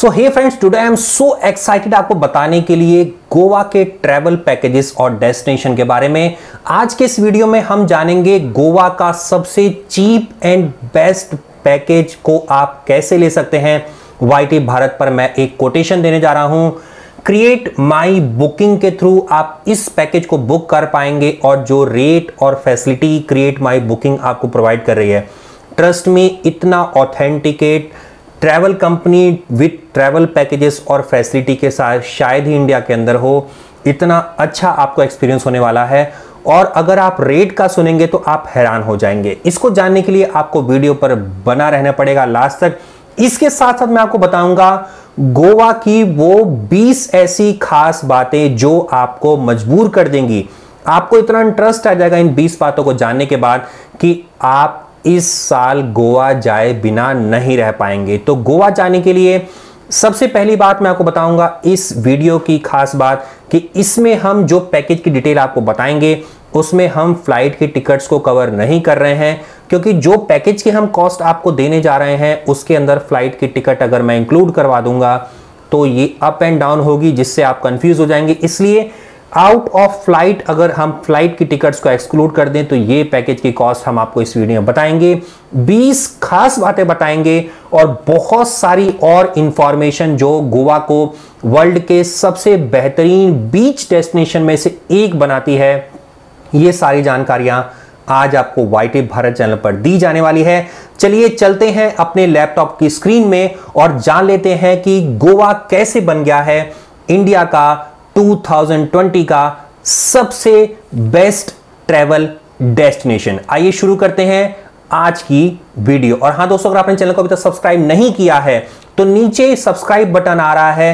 so hey friends today I am so excited आपको बताने के लिए गोवा के ट्रैवल पैकेजेस और डेस्टिनेशन के बारे में आज के इस वीडियो में हम जानेंगे गोवा का सबसे चीप एंड बेस्ट पैकेज को आप कैसे ले सकते हैं वाई भारत पर मैं एक कोटेशन देने जा रहा हूं क्रिएट माई बुकिंग के थ्रू आप इस पैकेज को बुक कर पाएंगे और जो रेट और फैसिलिटी क्रिएट माई बुकिंग आपको प्रोवाइड कर रही है ट्रस्ट में इतना authenticate travel company with travel packages और फैसिलिटी के साथ शायद ही इंडिया के अंदर हो इतना अच्छा आपको एक्सपीरियंस होने वाला है और अगर आप रेट का सुनेंगे तो आप हैरान हो जाएंगे इसको जानने के लिए आपको वीडियो पर बना रहना पड़ेगा लास्ट तक इसके साथ साथ मैं आपको बताऊंगा गोवा की वो 20 ऐसी खास बातें जो आपको मजबूर कर देंगी आपको इतना इंटरेस्ट आ जाएगा इन 20 बातों को जानने के बाद कि आप इस साल गोवा जाए बिना नहीं रह पाएंगे तो गोवा जाने के लिए सबसे पहली बात मैं आपको बताऊंगा इस वीडियो की खास बात कि इसमें हम जो पैकेज की डिटेल आपको बताएंगे उसमें हम फ्लाइट की टिकट्स को कवर नहीं कर रहे हैं क्योंकि जो पैकेज के हम कॉस्ट आपको देने जा रहे हैं उसके अंदर फ्लाइट की टिकट अगर मैं इंक्लूड करवा दूंगा तो ये अप एंड डाउन होगी जिससे आप कंफ्यूज हो जाएंगे इसलिए आउट ऑफ फ्लाइट अगर हम फ्लाइट की टिकट्स को एक्सक्लूड कर दें तो ये पैकेज की कॉस्ट हम आपको इस वीडियो में बताएंगे 20 खास बातें बताएंगे और बहुत सारी और इंफॉर्मेशन जो गोवा को वर्ल्ड के सबसे बेहतरीन बीच डेस्टिनेशन में से एक बनाती है ये सारी जानकारियां आज आपको वाई भारत चैनल पर दी जाने वाली है चलिए चलते हैं अपने लैपटॉप की स्क्रीन में और जान लेते हैं कि गोवा कैसे बन गया है इंडिया का 2020 का सबसे बेस्ट ट्रेवल डेस्टिनेशन आइए शुरू करते हैं आज की वीडियो और हाँ दोस्तों अगर आपने चैनल को अभी तक सब्सक्राइब नहीं किया है तो नीचे सब्सक्राइब बटन आ रहा है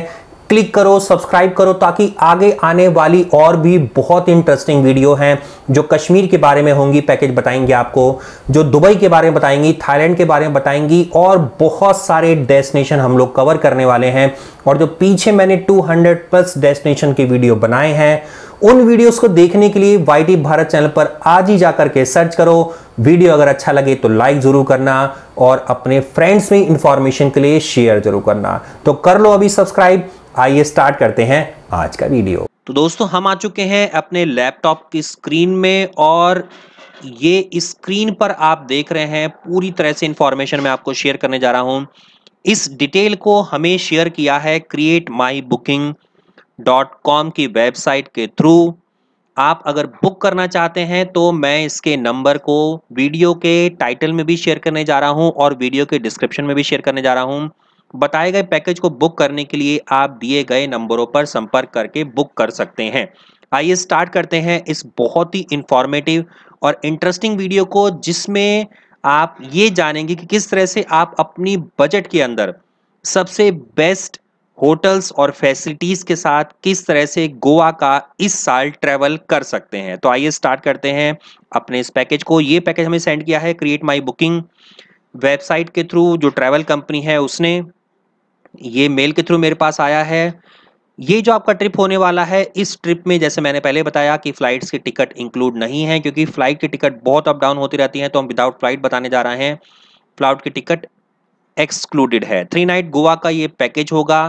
क्लिक करो सब्सक्राइब करो ताकि आगे आने वाली और भी बहुत इंटरेस्टिंग वीडियो हैं जो कश्मीर के बारे में होंगी पैकेज बताएंगे आपको जो दुबई के बारे में बताएंगी थाईलैंड के बारे में बताएंगी और बहुत सारे डेस्टिनेशन हम लोग कवर करने वाले हैं और जो पीछे मैंने 200 प्लस डेस्टिनेशन के वीडियो बनाए हैं उन वीडियोस को देखने के लिए वाई भारत चैनल पर आज ही जाकर के सर्च करो वीडियो अगर अच्छा लगे तो लाइक जरूर करना और अपने फ्रेंड्स में इंफॉर्मेशन के लिए शेयर जरूर करना तो कर लो अभी सब्सक्राइब आइए स्टार्ट करते हैं आज का वीडियो तो दोस्तों हम आ चुके हैं अपने लैपटॉप की स्क्रीन में और ये स्क्रीन पर आप देख रहे हैं पूरी तरह से इंफॉर्मेशन मैं आपको शेयर करने जा रहा हूँ इस डिटेल को हमें शेयर किया है create my booking dot com की वेबसाइट के थ्रू आप अगर बुक करना चाहते हैं तो मैं इसके नंबर को वीडियो के टाइटल में भी शेयर करने जा रहा हूं और वीडियो के डिस्क्रिप्शन में भी शेयर करने जा रहा हूं बताए गए पैकेज को बुक करने के लिए आप दिए गए नंबरों पर संपर्क करके बुक कर सकते हैं आइए स्टार्ट करते हैं इस बहुत ही इंफॉर्मेटिव और इंटरेस्टिंग वीडियो को जिसमें आप ये जानेंगे कि किस तरह से आप अपनी बजट के अंदर सबसे बेस्ट होटल्स और फैसिलिटीज के साथ किस तरह से गोवा का इस साल ट्रैवल कर सकते हैं तो आइए स्टार्ट करते हैं अपने इस पैकेज को ये पैकेज हमें सेंड किया है क्रिएट माई बुकिंग वेबसाइट के थ्रू जो ट्रैवल कंपनी है उसने ये मेल के थ्रू मेरे पास आया है ये जो आपका ट्रिप होने वाला है इस ट्रिप में जैसे मैंने पहले बताया कि फ्लाइट्स की टिकट इंक्लूड नहीं है क्योंकि फ्लाइट की टिकट बहुत अप डाउन होती रहती है तो हम विदाउट फ्लाइट बताने जा रहे हैं फ्लाउट की टिकट एक्सक्लूडेड है थ्री नाइट गोवा का ये पैकेज होगा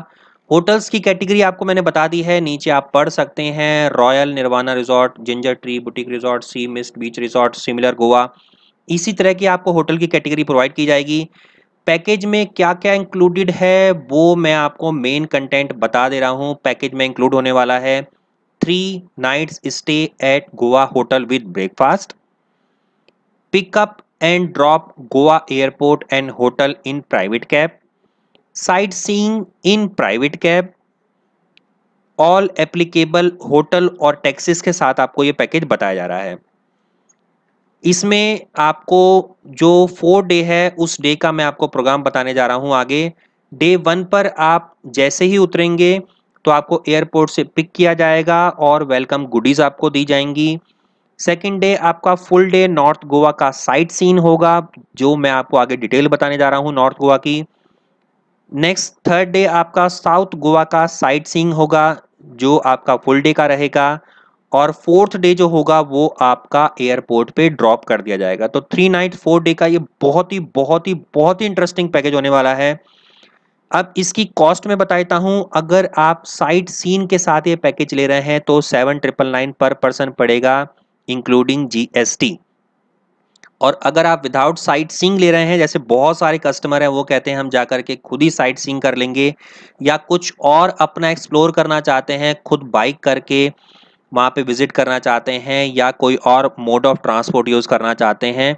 होटल्स की कैटेगरी आपको मैंने बता दी है नीचे आप पढ़ सकते हैं Royal Nirvana Resort Ginger Tree Boutique Resort Sea Mist Beach Resort similar Goa इसी तरह की आपको होटल की कैटेगरी प्रोवाइड की जाएगी पैकेज में क्या क्या इंक्लूडेड है वो मैं आपको मेन कंटेंट बता दे रहा हूँ पैकेज में इंक्लूड होने वाला है three nights stay at Goa hotel with breakfast pickup and drop Goa airport and hotel in private cab sightseeing in private cab all applicable hotel और टैक्सीज के साथ आपको ये पैकेज बताया जा रहा है इसमें आपको जो फोर डे है उस डे का मैं आपको प्रोग्राम बताने जा रहा हूँ आगे डे वन पर आप जैसे ही उतरेंगे तो आपको एयरपोर्ट से पिक किया जाएगा और वेलकम गुडीज़ आपको दी जाएंगी सेकेंड डे आपका फुल डे नॉर्थ गोवा का साइट सीन होगा जो मैं आपको आगे डिटेल बताने जा रहा हूँ नॉर्थ गोवा की नेक्स्ट थर्ड डे आपका साउथ गोवा का साइट सीन होगा जो आपका फुल डे का रहेगा और फोर्थ डे जो होगा वो आपका एयरपोर्ट पे ड्रॉप कर दिया जाएगा तो थ्री नाइट फोर डे का ये बहुत ही बहुत ही बहुत ही इंटरेस्टिंग पैकेज होने वाला है अब इसकी कॉस्ट में बताता हूं अगर आप साइट सीन के साथ ये पैकेज ले रहे हैं तो सेवन ट्रिपल नाइन पर पर्सन पड़ेगा इंक्लूडिंग जीएसटी और अगर आप विदाउट साइट सींग ले रहे हैं जैसे बहुत सारे कस्टमर हैं वो कहते हैं हम जा कर के खुद ही साइट सींग कर लेंगे या कुछ और अपना एक्सप्लोर करना चाहते हैं खुद बाइक करके वहाँ पे विज़िट करना चाहते हैं या कोई और मोड ऑफ ट्रांसपोर्ट यूज़ करना चाहते हैं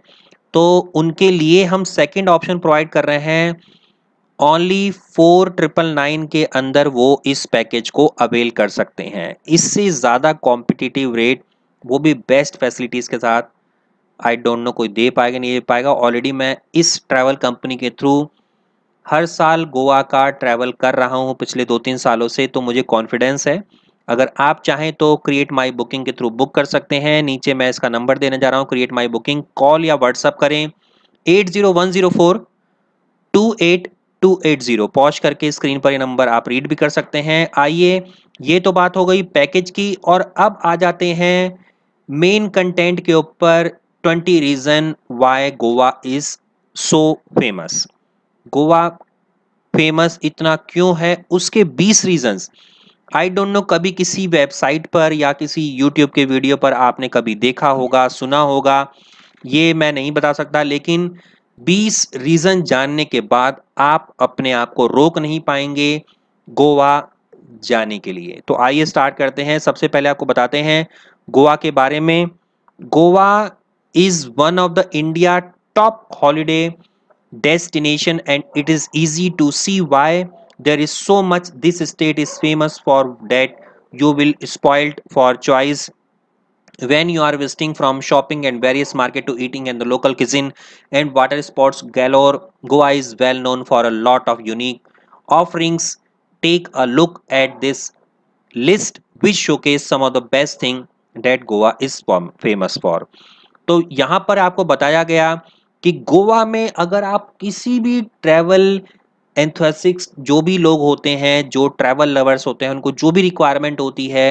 तो उनके लिए हम सेकंड ऑप्शन प्रोवाइड कर रहे हैं ओनली फोर ट्रिपल नाइन के अंदर वो इस पैकेज को अवेल कर सकते हैं इससे ज़्यादा कॉम्पिटिटिव रेट वो भी बेस्ट फैसिलिटीज़ के साथ आई डोंट नो कोई दे पाएगा नहीं दे पाएगा ऑलरेडी मैं इस ट्रैवल कंपनी के थ्रू हर साल गोवा का ट्रैवल कर रहा हूँ पिछले दो तीन सालों से तो मुझे कॉन्फिडेंस है अगर आप चाहें तो क्रिएट माई बुकिंग के थ्रू बुक कर सकते हैं नीचे मैं इसका नंबर देने जा रहा हूँ क्रिएट माई बुकिंग कॉल या व्हाट्सअप करें at zero one zero four two eight two eight zero pause करके स्क्रीन पर ये नंबर आप रीड भी कर सकते हैं आइए ये तो बात हो गई पैकेज की और अब आ जाते हैं मेन कंटेंट के ऊपर twenty reason why Goa is so famous Goa famous इतना क्यों है उसके बीस रीजंस आई डोंट नो कभी किसी वेबसाइट पर या किसी यूट्यूब के वीडियो पर आपने कभी देखा होगा सुना होगा ये मैं नहीं बता सकता लेकिन 20 रीज़न जानने के बाद आप अपने आप को रोक नहीं पाएंगे गोवा जाने के लिए तो आइए स्टार्ट करते हैं सबसे पहले आपको बताते हैं गोवा के बारे में Goa is one of the India top holiday destination and it is easy to see why there is so much this state is famous for that you will spoiled for choice when you are visiting from shopping and various market to eating and the local cuisine and water sports galore goa is well known for a lot of unique offerings take a look at this list which showcase some of the best thing that goa is famous for So, here पर have told गया कि गोवा में अगर आप किसी भी एंथोसिक्स जो भी लोग होते हैं जो ट्रैवल लवर्स होते हैं उनको जो भी रिक्वायरमेंट होती है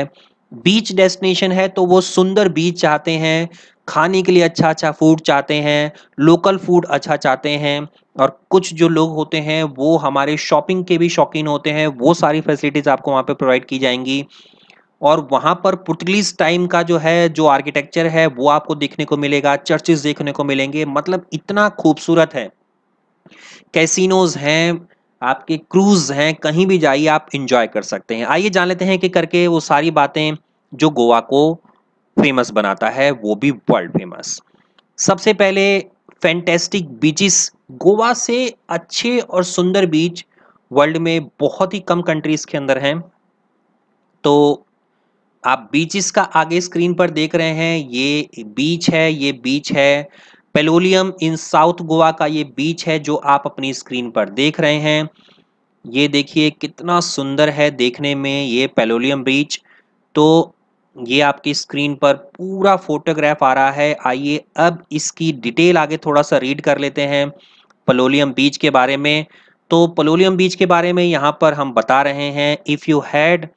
बीच डेस्टिनेशन है तो वो सुंदर बीच चाहते हैं खाने के लिए अच्छा अच्छा फूड चाहते हैं लोकल फूड अच्छा चाहते हैं और कुछ जो लोग होते हैं वो हमारे शॉपिंग के भी शौकीन होते हैं वो सारी फैसिलिटीज़ आपको वहाँ पे प्रोवाइड की जाएंगी और वहाँ पर पुर्तगलीज टाइम का जो है जो आर्किटेक्चर है वो आपको देखने को मिलेगा चर्चेज देखने को मिलेंगे मतलब इतना खूबसूरत है कैसीनोज हैं आपके क्रूज हैं कहीं भी जाइए आप इंजॉय कर सकते हैं आइए जान लेते हैं कि करके वो सारी बातें जो गोवा को फेमस बनाता है वो भी वर्ल्ड फेमस सबसे पहले फैंटेस्टिक बीचेस गोवा से अच्छे और सुंदर बीच वर्ल्ड में बहुत ही कम कंट्रीज के अंदर हैं तो आप बीचेस का आगे स्क्रीन पर देख रहे हैं ये बीच है ये बीच है पेलोलियम इन साउथ गोवा का ये बीच है जो आप अपनी स्क्रीन पर देख रहे हैं ये देखिए कितना सुंदर है देखने में ये पेलोलियम बीच तो ये आपकी स्क्रीन पर पूरा फोटोग्राफ आ रहा है आइए अब इसकी डिटेल आगे थोड़ा सा रीड कर लेते हैं पलोलियम बीच के बारे में तो पलोलियम बीच के बारे में यहाँ पर हम बता रहे हैं if you had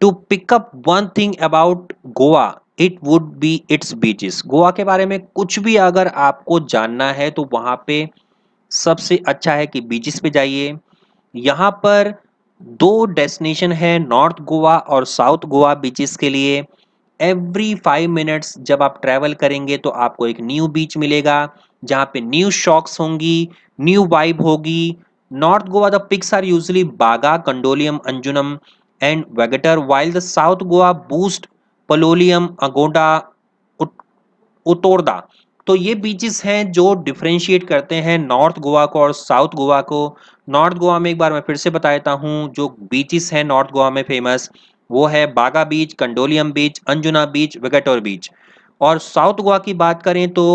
to pick up one thing about Goa it would be its beaches Goa के बारे में कुछ भी अगर आपको जानना है तो वहाँ पे सबसे अच्छा है कि बीचेस पे जाइए यहाँ पर दो डेस्टिनेशन है नॉर्थ गोवा और साउथ गोवा बीचेस के लिए एवरी फाइव मिनट्स जब आप ट्रैवल करेंगे तो आपको एक न्यू बीच मिलेगा जहाँ पे न्यू शॉक्स होंगी न्यू वाइब होगी north Goa the picks are usually Baga Candolim Anjuna and Vagator while the south Goa boasts Palolem Agonda Utorda तो ये बीचेस हैं जो डिफ्रेंशिएट करते हैं नॉर्थ गोवा को और साउथ गोवा को नॉर्थ गोवा में एक बार मैं फिर से बता देता हूँ जो बीचेस हैं नॉर्थ गोवा में फेमस वो है बागा बीच कंडोलियम बीच अंजुना बीच वेगेटोर बीच और साउथ गोवा की बात करें तो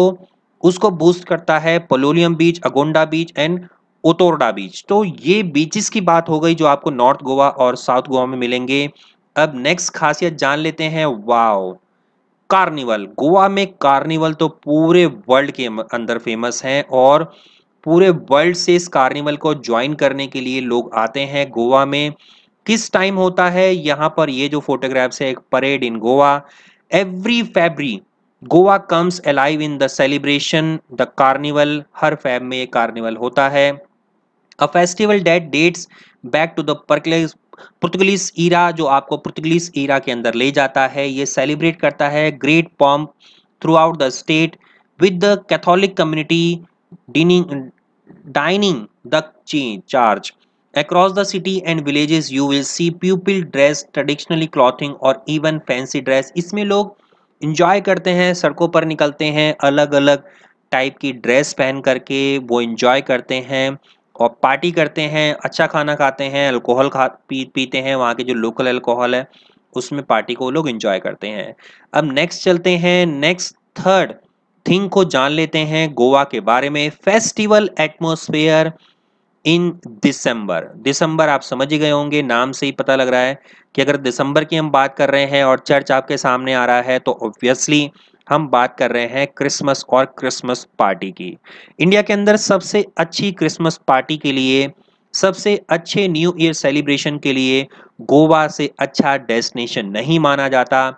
उसको बूस्ट करता है पलोलियम बीच अगोंडा बीच एंड उतोरडा बीच तो ये बीचेस की बात हो गई जो आपको नॉर्थ गोवा और साउथ गोवा में मिलेंगे अब नेक्स्ट खासियत जान लेते हैं वाओ कार्निवल गोवा में कार्निवल तो पूरे वर्ल्ड के अंदर फेमस है और पूरे वर्ल्ड से इस कार्निवल को ज्वाइन करने के लिए लोग आते हैं गोवा में किस टाइम होता है यहाँ पर ये जो फोटोग्राफ्स है एक parade in Goa every February Goa comes alive in the celebration the carnival हर फैब में ये कार्निवल होता है a festival date dates back to the Portuguese era जो आपको पुर्तगलीज ईरा के अंदर ले जाता है ये सेलिब्रेट करता है great pomp throughout the state with the Catholic community dinning dining the chi charge across the city and villages you will see people dressed traditionally clothing or even fancy dress इसमें लोग enjoy करते हैं सड़कों पर निकलते हैं अलग अलग type की dress पहन करके वो enjoy करते हैं और पार्टी करते हैं अच्छा खाना खाते हैं अल्कोहल खा पी पीते हैं वहाँ के जो लोकल अल्कोहल है उसमें पार्टी को लोग इन्जॉय करते हैं अब नेक्स्ट चलते हैं नेक्स्ट थर्ड थिंग को जान लेते हैं गोवा के बारे में फेस्टिवल एटमोसफेयर इन दिसंबर दिसंबर आप समझ ही गए होंगे नाम से ही पता लग रहा है कि अगर दिसंबर की हम बात कर रहे हैं और चर्च आपके सामने आ रहा है तो ऑब्वियसली हम बात कर रहे हैं क्रिसमस और क्रिसमस पार्टी की इंडिया के अंदर सबसे अच्छी क्रिसमस पार्टी के लिए सबसे अच्छे न्यू ईयर सेलिब्रेशन के लिए गोवा से अच्छा डेस्टिनेशन नहीं माना जाता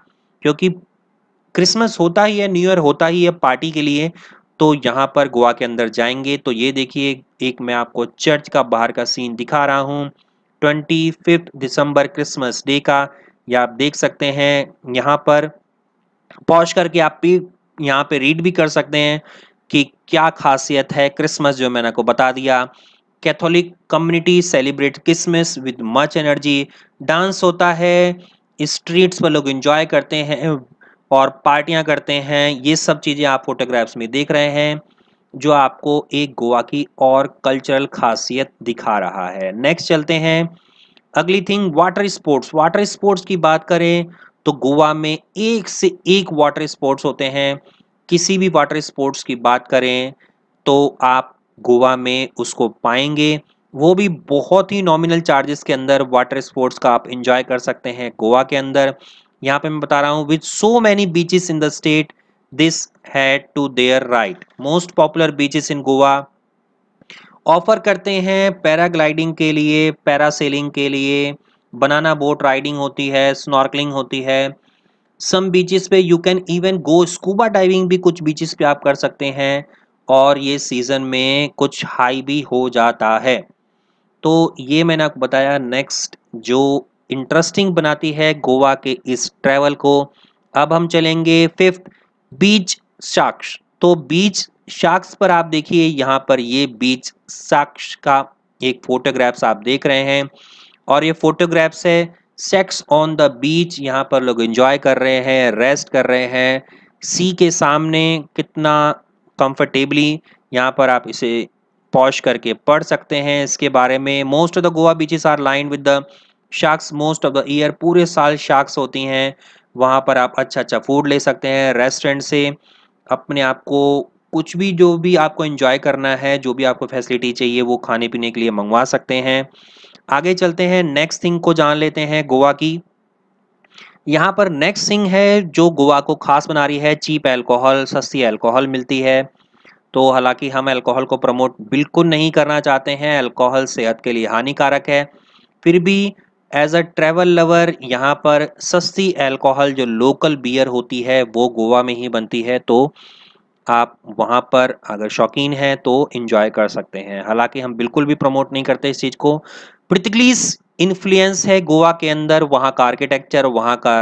क्योंकि क्रिसमस होता ही है न्यू ईयर होता ही है पार्टी के लिए तो यहाँ पर गोवा के अंदर जाएंगे तो ये देखिए एक मैं आपको चर्च का बाहर का सीन दिखा रहा हूँ twenty fifth December Christmas day का या आप देख सकते हैं यहाँ पर पॉज करके आप भी यहाँ पे रीड भी कर सकते हैं कि क्या खासियत है क्रिसमस जो मैंने आपको बता दिया Catholic community celebrate Christmas with much energy dance होता है स्ट्रीट्स पर लोग इंजॉय करते हैं और पार्टियां करते हैं ये सब चीज़ें आप फोटोग्राफ्स में देख रहे हैं जो आपको एक गोवा की और कल्चरल खासियत दिखा रहा है नेक्स्ट चलते हैं अगली thing water sports water sports की बात करें तो गोवा में एक से एक वाटर स्पोर्ट्स होते हैं किसी भी वाटर स्पोर्ट्स की बात करें तो आप गोवा में उसको पाएंगे वो भी बहुत ही नॉमिनल चार्जेस के अंदर वाटर स्पोर्ट्स का आप इंजॉय कर सकते हैं गोवा के अंदर यहाँ पे मैं बता रहा हूँ with so many beaches in the state this had to there right most popular beaches in Goa offer करते हैं पैराग्लाइडिंग के लिए पैरासेलिंग के लिए बनाना बोट राइडिंग होती है स्नॉर्कलिंग होती है सम बीचेस पे you can even go scuba diving भी कुछ बीचेस पे आप कर सकते हैं और ये सीज़न में कुछ हाई भी हो जाता है तो ये मैंने आपको बताया नेक्स्ट जो इंटरेस्टिंग बनाती है गोवा के इस ट्रैवल को अब हम चलेंगे फिफ्थ बीच साक्ष तो बीच शाक्स पर आप देखिए यहाँ पर ये बीच साक्ष का एक फोटोग्राफ्स आप देख रहे हैं और ये फोटोग्राफ्स है सेक्स ऑन द बीच यहाँ पर लोग इंजॉय कर रहे हैं रेस्ट कर रहे हैं सी के सामने कितना कंफर्टेबली यहाँ पर आप इसे पॉश करके पढ़ सकते हैं इसके बारे में most of the Goa beaches are line with the sharks most of the year पूरे साल शार्क्स होती हैं वहाँ पर आप अच्छा अच्छा फूड ले सकते हैं रेस्टोरेंट से अपने आप को कुछ भी जो भी आपको इंजॉय करना है जो भी आपको फैसिलिटी चाहिए वो खाने पीने के लिए मंगवा सकते हैं आगे चलते हैं नेक्स्ट थिंग को जान लेते हैं गोवा की यहाँ पर नेक्स्ट थिंग है जो गोवा को खास बना रही है चीप एल्कोहल सस्ती एल्कोहल मिलती है तो हालांकि हम एल्कोहल को प्रमोट बिल्कुल नहीं करना चाहते हैं एल्कोहल सेहत के लिए हानिकारक है फिर भी एज अ ट्रैवल लवर यहाँ पर सस्ती एल्कोहल जो लोकल बियर होती है वो गोवा में ही बनती है तो आप वहाँ पर अगर शौकीन हैं तो इन्जॉय कर सकते हैं हालांकि हम बिल्कुल भी प्रमोट नहीं करते इस चीज़ को पुर्तगलीज इन्फ्लुएंस है गोवा के अंदर वहाँ का आर्किटेक्चर वहाँ का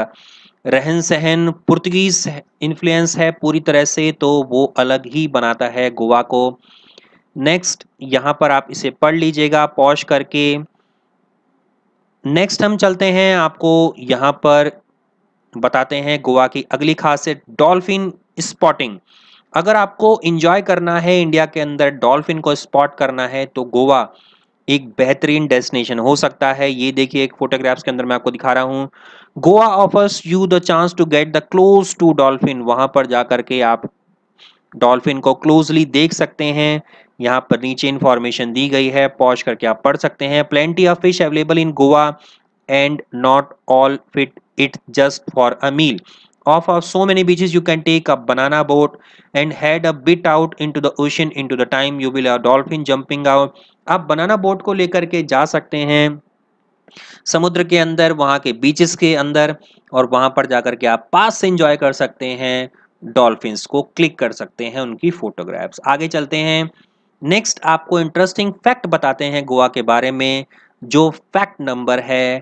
रहन सहन पुर्तगीज इन्फ्लुएंस है पूरी तरह से तो वो अलग ही बनाता है गोवा को नेक्स्ट यहाँ पर आप इसे पढ़ लीजिएगा पॉज करके नेक्स्ट हम चलते हैं आपको यहाँ पर बताते हैं गोवा की अगली खासियत डॉल्फिन स्पॉटिंग अगर आपको इंजॉय करना है इंडिया के अंदर डॉल्फिन को स्पॉट करना है तो गोवा एक बेहतरीन डेस्टिनेशन हो सकता है ये देखिए एक फोटोग्राफ्स के अंदर मैं आपको दिखा रहा हूँ Goa offers you the chance to get the close to dolphin वहां पर जाकर के आप डॉल्फिन को क्लोजली देख सकते हैं यहाँ पर नीचे इंफॉर्मेशन दी गई है पॉज करके आप पढ़ सकते हैं plenty of fish available in Goa and not all fit it just for a meal of of so many many you can take a banana boat and had a bit out in to the ocean in to the time you will dolphin jumping out आप banana boat को लेकर के जा सकते हैं समुद्र के अंदर वहां के बीचेस के अंदर और वहां पर जाकर के आप पास से इंजॉय कर सकते हैं डॉल्फिन्स को क्लिक कर सकते हैं उनकी फोटोग्राफ्स आगे चलते हैं नेक्स्ट आपको इंटरेस्टिंग फैक्ट बताते हैं गोवा के बारे में जो फैक्ट नंबर है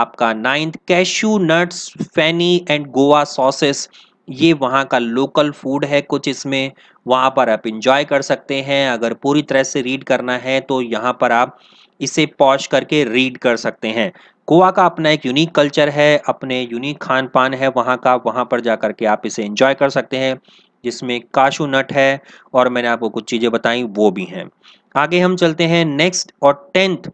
आपका ninth cashew nuts feni and Goa sauces ये वहाँ का लोकल फूड है कुछ इसमें वहाँ पर आप इंजॉय कर सकते हैं अगर पूरी तरह से रीड करना है तो यहाँ पर आप इसे पॉज करके रीड कर सकते हैं गोवा का अपना एक यूनिक कल्चर है अपने यूनिक खान पान है वहाँ का वहाँ पर जा करके आप इसे इंजॉय कर सकते हैं जिसमें काशू नट है और मैंने आपको कुछ चीज़ें बताई वो भी हैं आगे हम चलते हैं नेक्स्ट और टेंथ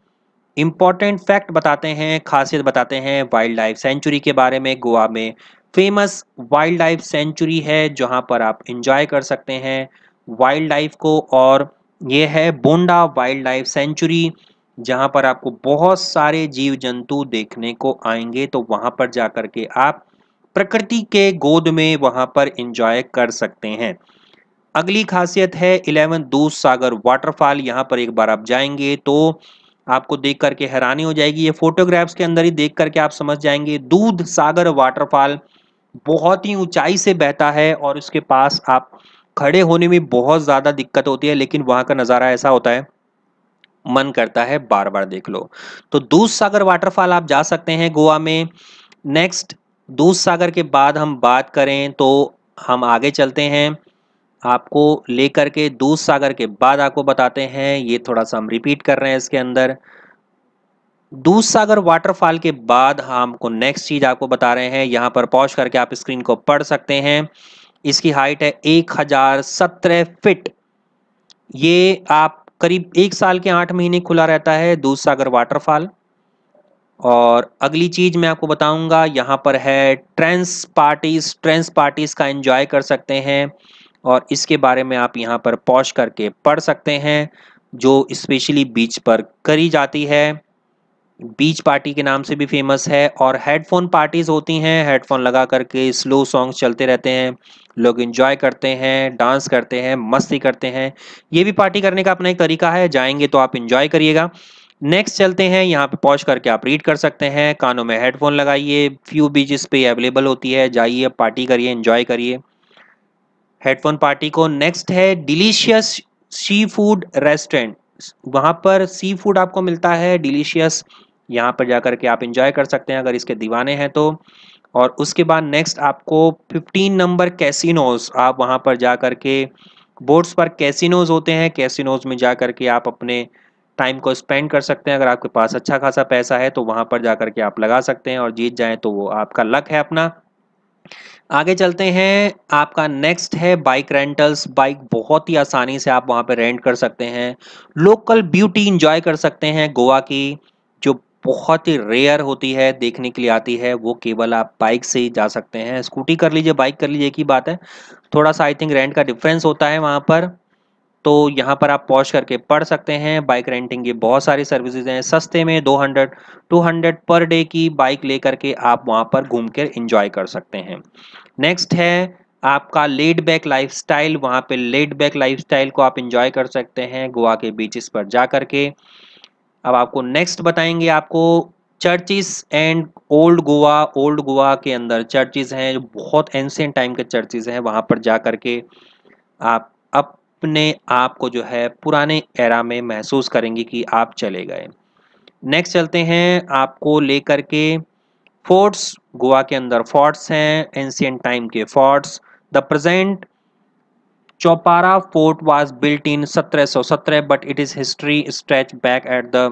इम्पॉर्टेंट फैक्ट बताते हैं खासियत बताते हैं वाइल्ड लाइफ सेंचुरी के बारे में गोवा में फेमस वाइल्ड लाइफ सेंचुरी है जहां पर आप इंजॉय कर सकते हैं वाइल्ड लाइफ को और ये है बोंडा वाइल्ड लाइफ सेंचुरी जहां पर आपको बहुत सारे जीव जंतु देखने को आएंगे तो वहां पर जाकर के आप प्रकृति के गोद में वहां पर इंजॉय कर सकते हैं अगली खासियत है इलेवन दूध सागर वाटरफॉल यहाँ पर एक बार आप जाएंगे तो आपको देख करके हैरानी हो जाएगी ये फोटोग्राफ्स के अंदर ही देख करके आप समझ जाएंगे दूध सागर वाटरफॉल बहुत ही ऊंचाई से बहता है और उसके पास आप खड़े होने में बहुत ज़्यादा दिक्कत होती है लेकिन वहां का नज़ारा ऐसा होता है मन करता है बार बार देख लो तो दूध सागर वाटरफॉल आप जा सकते हैं गोवा में नेक्स्ट दूध सागर के बाद हम बात करें तो हम आगे चलते हैं आपको लेकर के दूध सागर के बाद आपको बताते हैं ये थोड़ा सा हम रिपीट कर रहे हैं इसके अंदर दूध सागर वाटरफॉल के बाद हम को नेक्स्ट चीज आपको बता रहे हैं यहाँ पर पॉज करके आप स्क्रीन को पढ़ सकते हैं इसकी हाइट है एक हजार सत्रह फिट ये आप करीब एक साल के आठ महीने खुला रहता है दूध सागर वाटरफॉल और अगली चीज मैं आपको बताऊंगा यहाँ पर है ट्रेंस पार्टीज ट्रेंस पार्टीज का एंजॉय कर सकते हैं और इसके बारे में आप यहाँ पर पॉज करके पढ़ सकते हैं जो स्पेशली बीच पर करी जाती है बीच पार्टी के नाम से भी फेमस है और हेडफोन पार्टीज होती हैं हेडफोन लगा करके स्लो सॉन्ग्स चलते रहते हैं लोग इन्जॉय करते हैं डांस करते हैं मस्ती करते हैं ये भी पार्टी करने का अपना एक तरीका है जाएंगे तो आप इन्जॉय करिएगा नेक्स्ट चलते हैं यहाँ पे पॉज करके आप रीड कर सकते हैं कानों में हेडफोन लगाइए फ्यू बीचेस पे अवेलेबल होती है जाइए पार्टी करिए इन्जॉय करिए हेडफोन पार्टी को नेक्स्ट है डिलीशियस सी फूड रेस्टोरेंट वहाँ पर सी फूड आपको मिलता है डिलीशियस यहाँ पर जाकर के आप इंजॉय कर सकते हैं अगर इसके दीवाने हैं तो और उसके बाद नेक्स्ट आपको 15 नंबर कैसिनोज आप वहाँ पर जा कर के बोर्ड्स पर कैसिनोज होते हैं कैसिनोज में जा कर के आप अपने टाइम को स्पेंड कर सकते हैं अगर आपके पास अच्छा खासा पैसा है तो वहाँ पर जा कर के आप लगा सकते हैं और जीत जाएँ तो वो आपका लक है अपना आगे चलते हैं आपका नेक्स्ट है बाइक रेंटल्स बाइक बहुत ही आसानी से आप वहाँ पर रेंट कर सकते हैं लोकल ब्यूटी इंजॉय कर सकते हैं गोवा की जो बहुत ही रेयर होती है देखने के लिए आती है वो केवल आप बाइक से ही जा सकते हैं स्कूटी कर लीजिए बाइक कर लीजिए की बात है थोड़ा सा आई थिंक रेंट का डिफरेंस होता है वहाँ पर तो यहाँ पर आप पहुँच करके पढ़ सकते हैं बाइक रेंटिंग की बहुत सारी सर्विसेज हैं सस्ते में 200 200 पर डे की बाइक ले करके आप वहाँ पर घूम कर इंजॉय कर सकते हैं नेक्स्ट है आपका लेड बैक लाइफ स्टाइल वहाँ पर लेड बैक लाइफ को आप इंजॉय कर सकते हैं गोवा के बीचेस पर जा करके के अब आपको नेक्स्ट बताएंगे आपको churches and old Goa old Goa के अंदर चर्चिस हैं जो बहुत एंशियंट टाइम के चर्चिस हैं वहाँ पर जा कर के आप अपने आप को जो है पुराने एरा में महसूस करेंगे कि आप चले गए नेक्स्ट चलते हैं आपको लेकर के फोर्ट्स गोवा के अंदर फोर्ट्स हैं एंशियंट टाइम के forts the present Chapora fort was built in सत्रह सौ सत्रह but it is history stretch back at the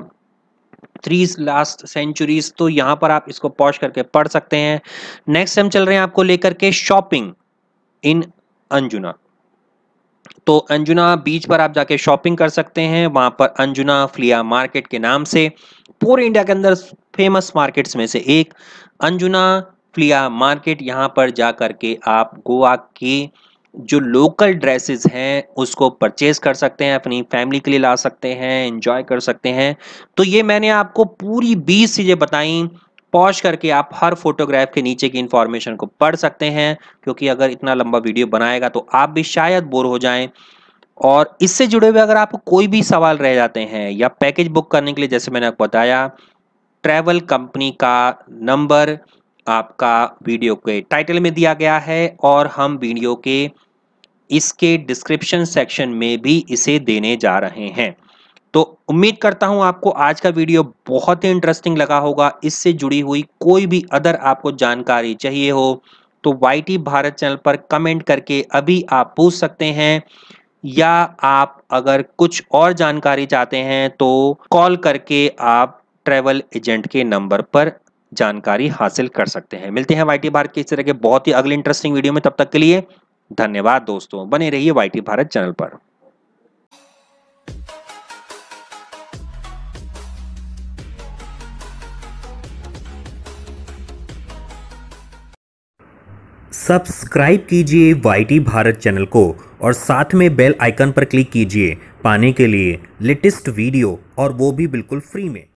three last centuries तो यहां पर आप इसको पॉज करके पढ़ सकते हैं नेक्स्ट हम चल रहे हैं आपको लेकर के शॉपिंग इन अंजुना तो अंजुना बीच पर आप जाके शॉपिंग कर सकते हैं वहां पर अंजुना फ्लिया मार्केट के नाम से पूरे इंडिया के अंदर फेमस मार्केट्स में से एक अंजुना फ्लिया मार्केट यहाँ पर जाकर के आप गोवा की जो लोकल ड्रेसेस हैं उसको परचेज़ कर सकते हैं अपनी फैमिली के लिए ला सकते हैं इन्जॉय कर सकते हैं तो ये मैंने आपको पूरी बीस चीज़ें बताई पॉज करके आप हर फोटोग्राफ के नीचे की इन्फॉर्मेशन को पढ़ सकते हैं क्योंकि अगर इतना लंबा वीडियो बनाएगा तो आप भी शायद बोर हो जाएं और इससे जुड़े हुए अगर आपको कोई भी सवाल रह जाते हैं या पैकेज बुक करने के लिए जैसे मैंने आपको बताया ट्रैवल कंपनी का नंबर आपका वीडियो के टाइटल में दिया गया है और हम वीडियो के इसके डिस्क्रिप्शन सेक्शन में भी इसे देने जा रहे हैं तो उम्मीद करता हूं आपको आज का वीडियो बहुत ही इंटरेस्टिंग लगा होगा इससे जुड़ी हुई कोई भी अदर आपको जानकारी चाहिए हो तो वाई भारत चैनल पर कमेंट करके अभी आप पूछ सकते हैं या आप अगर कुछ और जानकारी चाहते हैं तो कॉल करके आप ट्रेवल एजेंट के नंबर पर जानकारी हासिल कर सकते हैं मिलते हैं वाई भारत के इस तरह के बहुत ही अगले इंटरेस्टिंग वीडियो में तब तक के लिए धन्यवाद दोस्तों बने रहिए वाई भारत चैनल पर सब्सक्राइब कीजिए वाई भारत चैनल को और साथ में बेल आइकन पर क्लिक कीजिए पाने के लिए लेटेस्ट वीडियो और वो भी बिल्कुल फ्री में